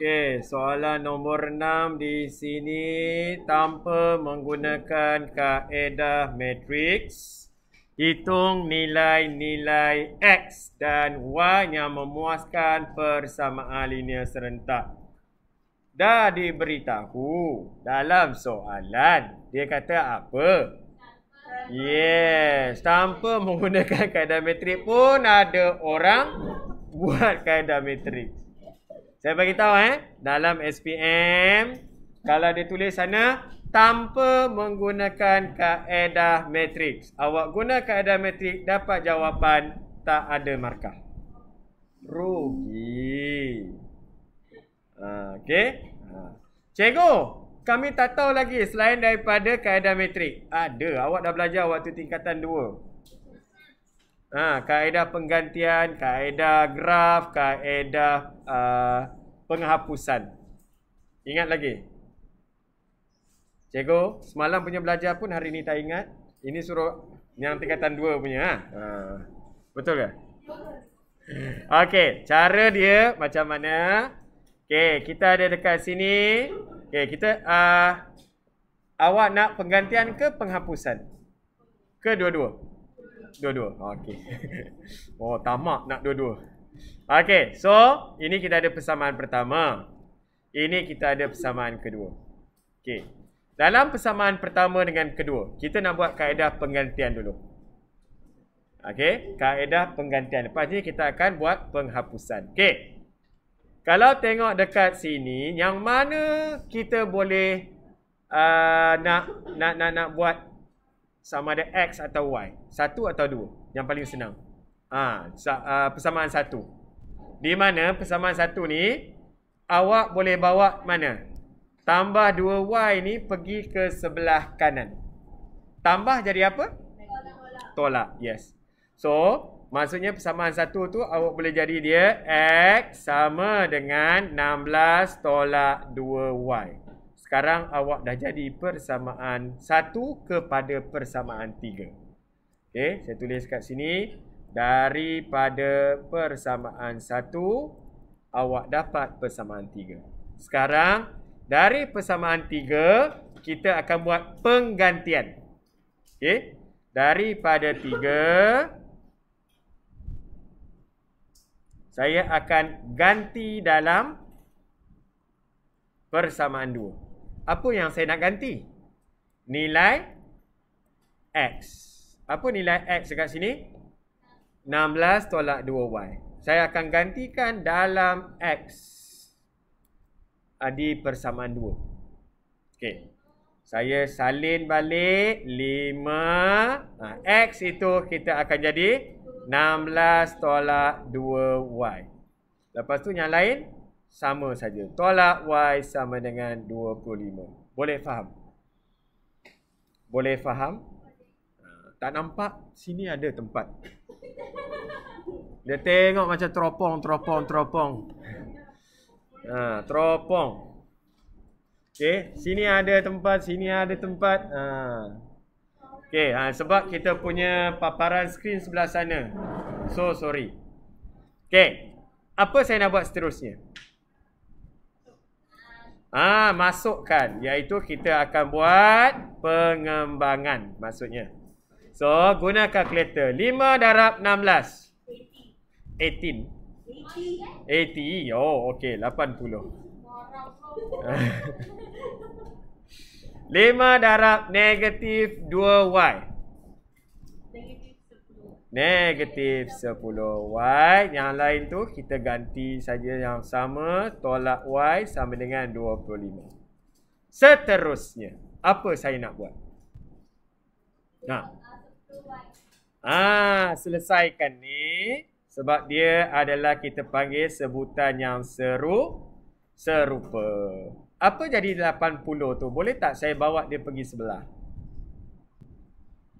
Okey, soalan nombor enam di sini tanpa menggunakan kaedah matrix, hitung nilai-nilai x dan y yang memuaskan persamaan linear serentak. Dah diberitahu dalam soalan dia kata apa? Yes, tanpa menggunakan kaedah matriks pun ada orang buat kaedah matriks. Saya bagi tahu eh, dalam SPM kalau dia tulis sana tanpa menggunakan kaedah matrix. Awak guna kaedah matrix dapat jawapan tak ada markah. Rugi. Ha, okay. Ha. Cikgu, kami tak tahu lagi selain daripada kaedah matrik. Ada. Awak dah belajar waktu tingkatan 2. Ha, kaedah penggantian, kaedah graf, kaedah Uh, penghapusan. Ingat lagi. Cikgu, semalam punya belajar pun hari ini tak ingat. Ini suruh yang tingkatan dua punya. Ha? Uh, betul ke? Okey, cara dia macam mana? Okey, kita ada dekat sini. Okey, kita uh, awak nak penggantian ke penghapusan? Ke dua-dua? Dua-dua. Okey. Oh, tamak nak dua-dua. Okay, so ini kita ada persamaan pertama. Ini kita ada persamaan kedua. Okay. Dalam persamaan pertama dengan kedua, kita nak buat kaedah penggantian dulu. Okay, kaedah penggantian. Lepas ni kita akan buat penghapusan. Okay. Kalau tengok dekat sini, yang mana kita boleh uh, nak, nak, nak, nak buat sama ada X atau Y. Satu atau dua. Yang paling senang. Okay. Ah, ha, persamaan satu. Di mana persamaan satu ni awak boleh bawa mana? Tambah 2y ni pergi ke sebelah kanan. Tambah jadi apa? Tolak. Tolak. Yes. So, maksudnya persamaan satu tu awak boleh jadi dia x sama dengan 16 tolak 2y. Sekarang awak dah jadi persamaan satu kepada persamaan tiga. Okay, saya tulis kat sini daripada persamaan satu, awak dapat persamaan tiga. Sekarang, dari persamaan tiga, kita akan buat penggantian. Okey? Daripada tiga, saya akan ganti dalam persamaan dua. Apa yang saya nak ganti? Nilai X. Apa nilai X dekat sini? 16 tolak 2y. Saya akan gantikan dalam x di persamaan 2. Okey. Saya salin balik 5. Ha, x itu kita akan jadi 16 tolak 2y. Lepas tu yang lain sama saja. Tolak y sama dengan 25. Boleh faham? Boleh faham? Boleh faham? tak nampak sini ada tempat. Dia tengok macam teropong, teropong, teropong. Ha, teropong. Okay, sini ada tempat, sini ada tempat. Ha. Okey, ha, sebab kita punya paparan skrin sebelah sana. So sorry. Okay, Apa saya nak buat seterusnya? Ah, ha, masukkan iaitu kita akan buat pengembangan maksudnya. So, guna kalkulator. 5 darab 16. 18. 18. 80. Oh, okey. 80. 5 darab negatif 2Y. Negatif 10. Y. Yang lain tu, kita ganti saja yang sama. Tolak Y sama dengan 25. Seterusnya. Apa saya nak buat? Nah. Ah, selesaikan ni sebab dia adalah kita panggil sebutan yang seru serupa. Apa jadi 80 tu? Boleh tak saya bawa dia pergi sebelah?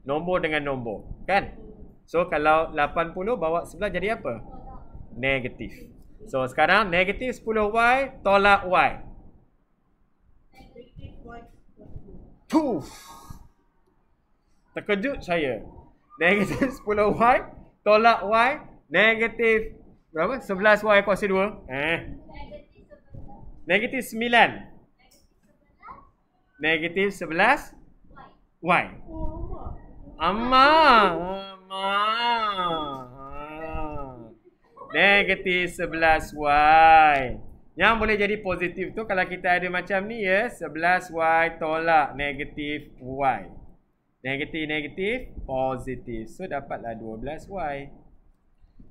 Nombor dengan nombor, kan? So kalau 80 bawa sebelah jadi apa? Negatif. So sekarang negatif 10y tolak y. Negatif Terkejut saya. Negatif 10Y. Tolak Y. negative berapa? 11Y kuasa 2. Eh. Negatif 9. Negatif 11. Y. Amma. Amma. Negatif 11Y. Yang boleh jadi positif tu kalau kita ada macam ni ya. 11Y tolak negatif Y. Negatif Y. Negatif, negatif, positif. So, dapatlah 12Y.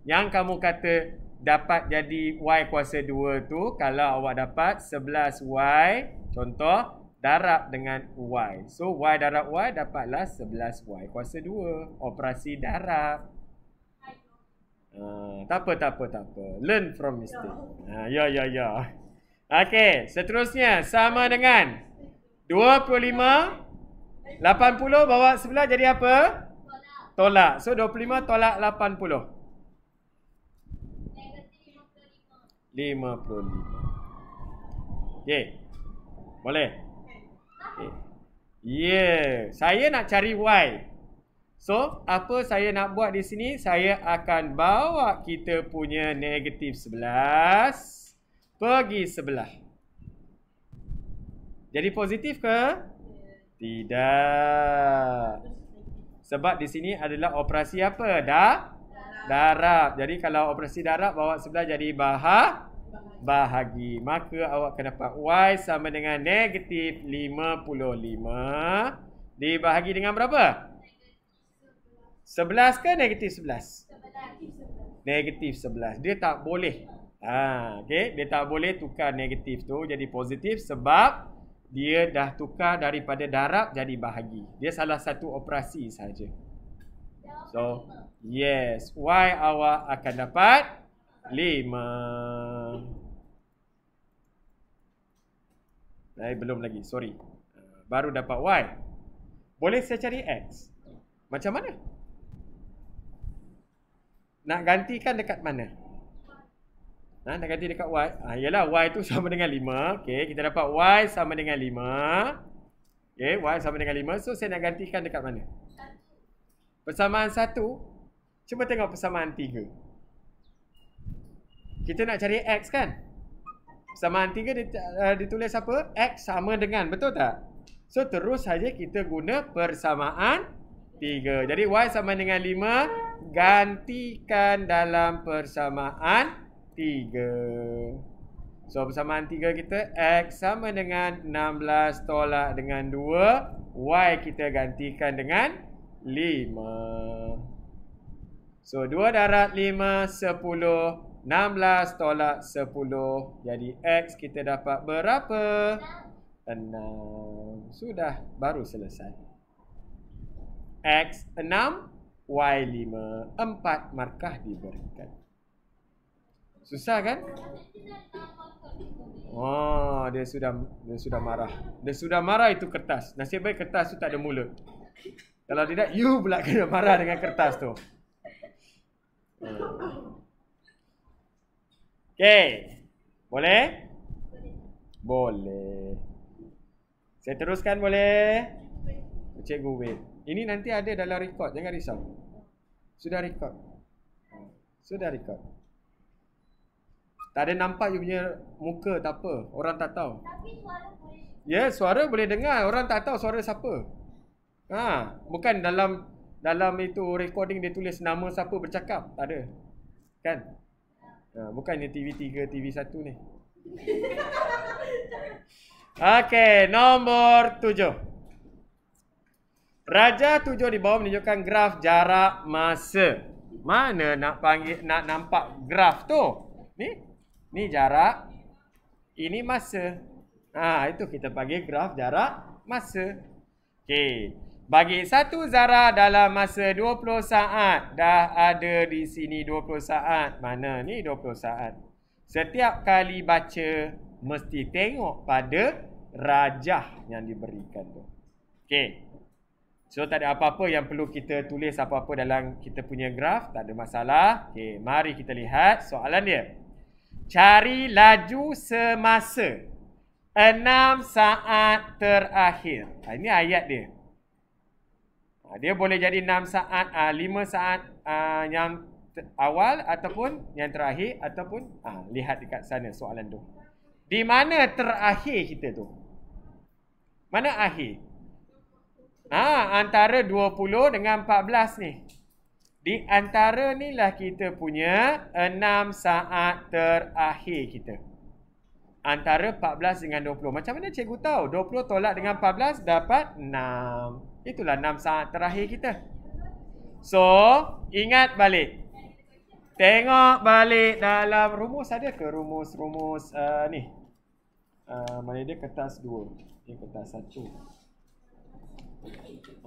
Yang kamu kata dapat jadi Y kuasa 2 tu, kalau awak dapat 11Y, contoh, darab dengan Y. So, Y darab Y dapatlah 11Y kuasa 2. Operasi darab. Uh, tak apa, tak apa, tak apa. Learn from mistake. Ah, ya, ya, ya. ya. Okey, seterusnya sama dengan 25 80 bawa sebelah jadi apa? Tolak. So 25 tolak 80. 55. Okey. Boleh. Okey. Yeah. Saya nak cari y. So, apa saya nak buat di sini? Saya akan bawa kita punya negatif 11 pergi sebelah. Jadi positif ke? Tidak. Sebab di sini adalah operasi apa? Dah? Darab. Jadi kalau operasi darab bawa sebelah jadi bahag bahagi. Maka awak kena dapat Y sama dengan negatif 55 dibahagi dengan berapa? 11 ke negatif 11? Negatif 11. Dia tak boleh. Ha, okay. Dia tak boleh tukar negatif tu jadi positif sebab dia dah tukar daripada darab jadi bahagi. Dia salah satu operasi saja. So, yes. y awak akan dapat? Lima. Eh, belum lagi. Sorry. Ah, baru dapat Y. Boleh saya cari X? Macam mana? Nak gantikan dekat mana? Mana? Ha, nak ganti dekat Y. Ha, yalah, Y tu sama dengan 5. Okay, kita dapat Y sama dengan 5. Okay, Y sama dengan 5. So, saya nak gantikan dekat mana? Persamaan 1. Cuba tengok persamaan 3. Kita nak cari X kan? Persamaan 3 eh, ditulis apa? X sama dengan, betul tak? So, terus saja kita guna persamaan 3. Jadi, Y sama dengan 5. Gantikan dalam persamaan 3 tiga. So persamaan tiga kita X sama dengan 16 tolak dengan 2 Y kita gantikan dengan 5 So 2 darat 5, 10 16 tolak 10 Jadi X kita dapat berapa? 6 Sudah baru selesai X 6 Y 5 4 markah diberikan Susah kan? Oh, dia sudah dia sudah marah. Dia sudah marah itu kertas. Nasib baik kertas tu tak ada mulut. Kalau tidak, you pula kena marah dengan kertas tu. Okay. Boleh? Boleh. Saya teruskan boleh? Cikgu Wei. Ini nanti ada dalam rekod. Jangan risau. Sudah rekod. Sudah rekod. Tak ada nampak you punya muka tak apa. Orang tak tahu. Tapi suara boleh. Ya, yeah, suara boleh dengar. Orang tak tahu suara siapa. Ha, bukan dalam dalam itu recording dia tulis nama siapa bercakap. Tak ada. Kan? Ha, bukan ni TV 3, TV 1 ni. Okey, nombor tujuh. Raja tujuh di bawah menunjukkan graf jarak masa. Mana nak panggil nak nampak graf tu? Ni? Ini jarak, ini masa. Ha, itu kita bagi graf jarak masa. Okey. Bagi satu zarah dalam masa 20 saat. Dah ada di sini 20 saat. Mana ni 20 saat. Setiap kali baca, mesti tengok pada rajah yang diberikan tu. Okey. So, tak ada apa-apa yang perlu kita tulis apa-apa dalam kita punya graf. Tak ada masalah. Okey. Mari kita lihat soalan dia. Okey cari laju semasa. Enam saat terakhir. Ha, ini ayat dia. Ha, dia boleh jadi enam saat, uh, lima saat uh, yang awal ataupun yang terakhir ataupun uh, lihat dekat sana soalan tu. Di mana terakhir kita tu? Mana akhir? Ah ha, antara 20 dengan 14 ni. Di antara ni lah kita punya 6 saat terakhir kita. Antara 14 dengan 20. Macam mana cikgu tahu? 20 tolak dengan 14 dapat 6. Itulah 6 saat terakhir kita. So, ingat balik. Tengok balik dalam rumus ada ke rumus-rumus uh, ni? Uh, mana dia kertas 2. Ini kertas 1.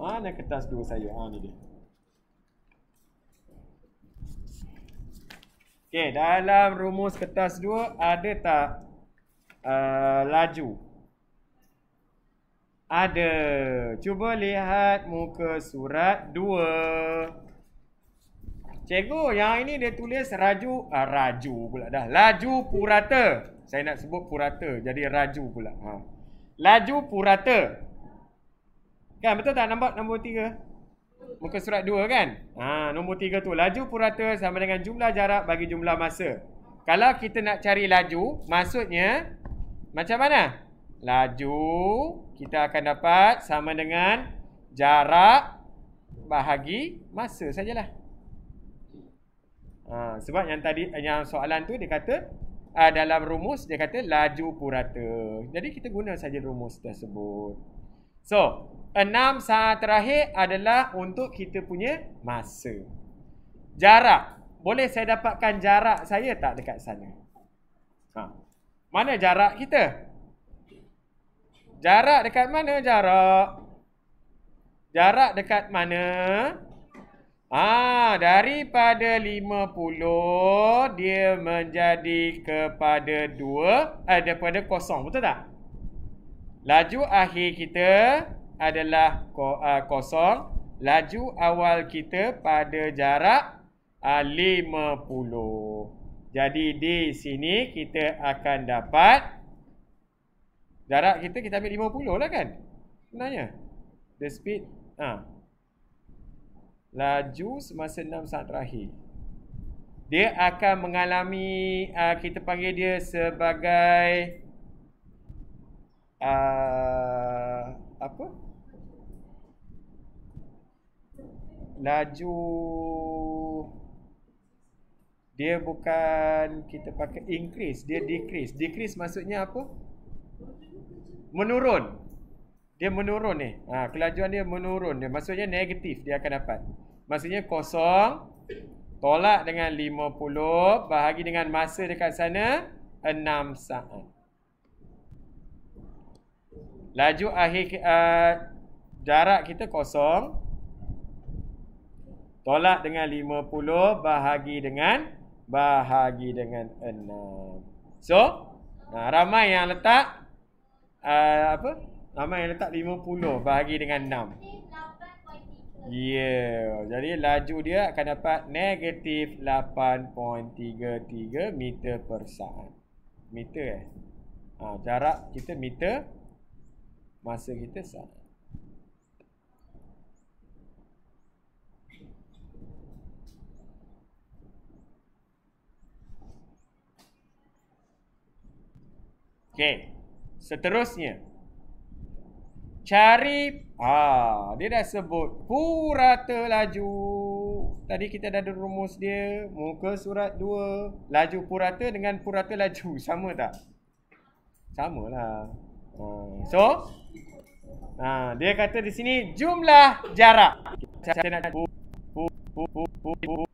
Mana kertas 2 saya? Ha, ni dia. Okey, dalam rumus kertas 2 ada tak uh, laju? Ada. Cuba lihat muka surat 2. Cikgu, yang ini dia tulis raju, Ah raju pula dah. Laju purata. Saya nak sebut purata, jadi raju pula. Ha. Laju purata. Kan betul tak nampak nombor 3? Muka surat 2 kan? Ha, nombor 3 tu. Laju purata sama dengan jumlah jarak bagi jumlah masa. Kalau kita nak cari laju, maksudnya macam mana? Laju kita akan dapat sama dengan jarak bahagi masa sajalah. Ha, sebab yang tadi yang soalan tu dia kata uh, dalam rumus dia kata laju purata. Jadi kita guna saja rumus tersebut. So, Enam saat terakhir adalah untuk kita punya masa. Jarak. Boleh saya dapatkan jarak saya tak dekat sana? Ha. Mana jarak kita? Jarak dekat mana jarak? Jarak dekat mana? Ah, ha, daripada 50 dia menjadi kepada 2 eh, daripada kosong betul tak? Laju akhir kita adalah ah, kosong. Laju awal kita pada jarak 50. Ah, Jadi di sini kita akan dapat jarak kita kita ambil 50 lah kan? Sebenarnya. The speed. Ha. Laju semasa 6 saat terakhir. Dia akan mengalami, ah, kita panggil dia sebagai uh, apa? laju dia bukan kita pakai increase dia decrease decrease maksudnya apa menurun dia menurun ni ha, kelajuan dia menurun dia maksudnya negatif dia akan dapat maksudnya kosong tolak dengan 50 bahagi dengan masa dekat sana 6 saat laju akhir uh, jarak kita kosong Tolak dengan 50 bahagi dengan bahagi dengan 6. So, nah, ramai yang letak uh, apa? Ramai yang letak 50 bahagi dengan 6. yeah. jadi laju dia akan dapat negatif 8.33 meter per saat. Meter eh? Ha, jarak kita meter, masa kita saat. Okey. Seterusnya. Cari ah dia dah sebut purata laju. Tadi kita dah ada rumus dia muka surat dua laju purata dengan purata laju sama tak? sama Samalah. Ha, so ha, dia kata di sini jumlah jarak. Saya nak pu pu pu pu pu